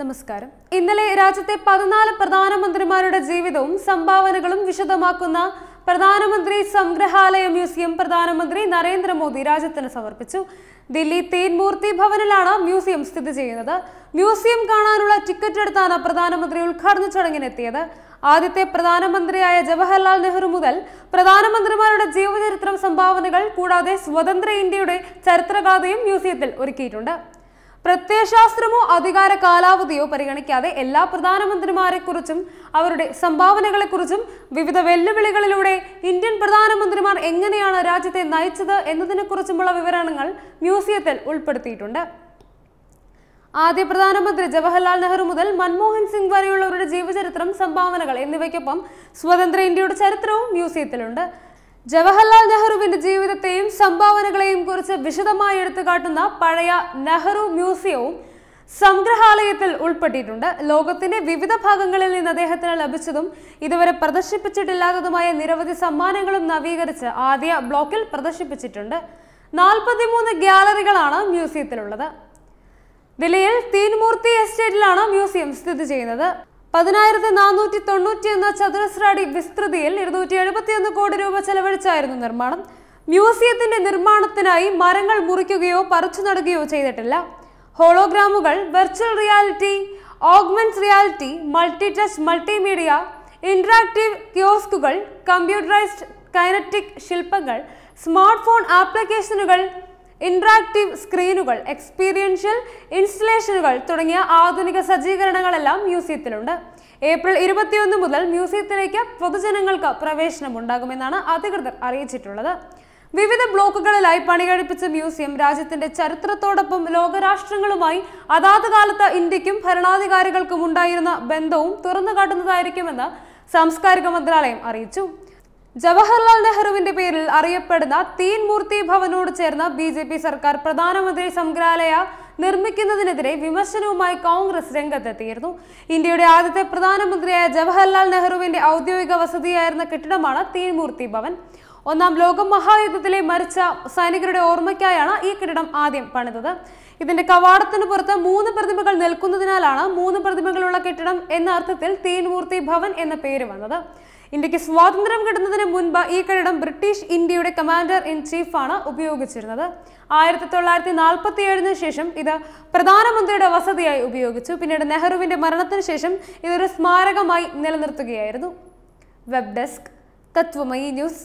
നമസ്കാരം ഇന്നലെ രാജ്യത്തെ പതിനാല് പ്രധാനമന്ത്രിമാരുടെ ജീവിതവും സംഭാവനകളും വിശദമാക്കുന്ന പ്രധാനമന്ത്രി സംഗ്രഹാലയ മ്യൂസിയം പ്രധാനമന്ത്രി നരേന്ദ്രമോദി രാജ്യത്തിന് സമർപ്പിച്ചു ദില്ലി തേൻമൂർത്തി ഭവനിലാണ് മ്യൂസിയം സ്ഥിതി ചെയ്യുന്നത് മ്യൂസിയം കാണാനുള്ള ടിക്കറ്റ് എടുത്താണ് പ്രധാനമന്ത്രി ഉദ്ഘാടന ചടങ്ങിനെത്തിയത് ആദ്യത്തെ പ്രധാനമന്ത്രിയായ ജവഹർലാൽ നെഹ്റു മുതൽ പ്രധാനമന്ത്രിമാരുടെ ജീവചരിത്രം സംഭാവനകൾ കൂടാതെ സ്വതന്ത്ര ഇന്ത്യയുടെ ചരിത്രഗാഥയും മ്യൂസിയത്തിൽ ഒരുക്കിയിട്ടുണ്ട് പ്രത്യയശാസ്ത്രമോ അധികാര കാലാവധിയോ പരിഗണിക്കാതെ എല്ലാ പ്രധാനമന്ത്രിമാരെക്കുറിച്ചും അവരുടെ സംഭാവനകളെക്കുറിച്ചും വിവിധ വെല്ലുവിളികളിലൂടെ ഇന്ത്യൻ പ്രധാനമന്ത്രിമാർ എങ്ങനെയാണ് രാജ്യത്തെ നയിച്ചത് എന്നതിനെക്കുറിച്ചുമുള്ള വിവരണങ്ങൾ മ്യൂസിയത്തിൽ ഉൾപ്പെടുത്തിയിട്ടുണ്ട് ആദ്യ പ്രധാനമന്ത്രി ജവഹർലാൽ നെഹ്റു മുതൽ മൻമോഹൻ സിംഗ് വരെയുള്ളവരുടെ ജീവചരിത്രം സംഭാവനകൾ എന്നിവയ്ക്കൊപ്പം സ്വതന്ത്ര ഇന്ത്യയുടെ ചരിത്രവും മ്യൂസിയത്തിലുണ്ട് ജവഹർലാൽ നെഹ്റുവിന്റെ ജീവിതത്തെയും സംഭാവനകളെയും കുറിച്ച് വിശദമായി എടുത്തുകാട്ടുന്ന പഴയ നെഹ്റു മ്യൂസിയവും സംഗ്രഹാലയത്തിൽ ഉൾപ്പെട്ടിട്ടുണ്ട് ലോകത്തിന്റെ വിവിധ ഭാഗങ്ങളിൽ നിന്ന് അദ്ദേഹത്തിന് ലഭിച്ചതും ഇതുവരെ പ്രദർശിപ്പിച്ചിട്ടില്ലാത്തതുമായ നിരവധി സമ്മാനങ്ങളും നവീകരിച്ച് ആദ്യ ബ്ലോക്കിൽ പ്രദർശിപ്പിച്ചിട്ടുണ്ട് നാൽപ്പത്തിമൂന്ന് ഗ്യാലറികളാണ് മ്യൂസിയത്തിലുള്ളത് ദില്ലിയിൽ തീൻമൂർത്തി എസ്റ്റേറ്റിലാണ് മ്യൂസിയം സ്ഥിതി ചെയ്യുന്നത് പതിനായിരത്തി നാനൂറ്റി തൊണ്ണൂറ്റിയൊന്ന് ചതുരശ്ര അടി വിസ്തൃതിയിൽ ഇരുന്നൂറ്റി എഴുപത്തിയൊന്ന് കോടി രൂപ ചെലവഴിച്ചായിരുന്നു നിർമ്മാണം മ്യൂസിയത്തിന്റെ നിർമ്മാണത്തിനായി മരങ്ങൾ മുറിക്കുകയോ പറിച്ചു നടുകയോ ചെയ്തിട്ടില്ല ഹോളോഗ്രാമുകൾ virtual reality augment reality multi touch multimedia interactive കിയോസ്കുകൾ കമ്പ്യൂട്ടറൈസ്ഡ് കൈനറ്റിക് ശില്പങ്ങൾ സ്മാർട്ട് ഫോൺ ആപ്ലിക്കേഷനുകൾ ഇൻട്രാക്റ്റീവ് സ്ക്രീനുകൾ എക്സ്പീരിയൻഷ്യൽ ഇൻസ്റ്റലേഷനുകൾ തുടങ്ങിയ ആധുനിക സജ്ജീകരണങ്ങളെല്ലാം മ്യൂസിയത്തിലുണ്ട് ഏപ്രിൽ ഇരുപത്തിയൊന്ന് മുതൽ മ്യൂസിയത്തിലേക്ക് പൊതുജനങ്ങൾക്ക് പ്രവേശനം ഉണ്ടാകുമെന്നാണ് അധികൃതർ അറിയിച്ചിട്ടുള്ളത് വിവിധ ബ്ലോക്കുകളിലായി പണികഴിപ്പിച്ച മ്യൂസിയം രാജ്യത്തിന്റെ ചരിത്രത്തോടൊപ്പം ലോകരാഷ്ട്രങ്ങളുമായി അതാത് കാലത്ത് ഇന്ത്യക്കും ഭരണാധികാരികൾക്കും ഉണ്ടായിരുന്ന ബന്ധവും തുറന്നു കാട്ടുന്നതായിരിക്കുമെന്ന് സാംസ്കാരിക മന്ത്രാലയം അറിയിച്ചു ജവഹർലാൽ നെഹ്റുവിന്റെ പേരിൽ അറിയപ്പെടുന്ന തീൻമൂർത്തി ഭവനോട് ചേർന്ന ബി ജെ പി സർക്കാർ പ്രധാനമന്ത്രി സംഗ്രഹാലയ നിർമ്മിക്കുന്നതിനെതിരെ വിമർശനവുമായി കോൺഗ്രസ് രംഗത്തെത്തിയിരുന്നു ഇന്ത്യയുടെ ആദ്യത്തെ പ്രധാനമന്ത്രിയായ ജവഹർലാൽ നെഹ്റുവിന്റെ ഔദ്യോഗിക വസതിയായിരുന്ന കെട്ടിടമാണ് തീൻമൂർത്തി ഭവൻ ഒന്നാം ലോക മഹായുദ്ധത്തിലെ മരിച്ച സൈനികരുടെ ഓർമ്മയ്ക്കായാണ് ഈ കെട്ടിടം ആദ്യം പണിതത് ഇതിന്റെ കവാടത്തിന് പുറത്ത് മൂന്ന് പ്രതിമകൾ നിൽക്കുന്നതിനാലാണ് മൂന്ന് പ്രതിമകളുള്ള കെട്ടിടം എന്ന അർത്ഥത്തിൽ തീൻമൂർത്തി ഭവൻ എന്ന പേര് വന്നത് ഇന്ത്യക്ക് സ്വാതന്ത്ര്യം കിട്ടുന്നതിന് മുൻപ് ഈ കെട്ടിടം ബ്രിട്ടീഷ് ഇന്ത്യയുടെ കമാൻഡർ ഇൻ ചീഫാണ് ഉപയോഗിച്ചിരുന്നത് ആയിരത്തി തൊള്ളായിരത്തി നാൽപ്പത്തി ഏഴിന് ശേഷം ഇത് പ്രധാനമന്ത്രിയുടെ വസതിയായി ഉപയോഗിച്ചു പിന്നീട് നെഹ്റുവിന്റെ മരണത്തിന് ശേഷം ഇതൊരു സ്മാരകമായി നിലനിർത്തുകയായിരുന്നു വെബ് ഡെസ്ക് തത്വമയി ന്യൂസ്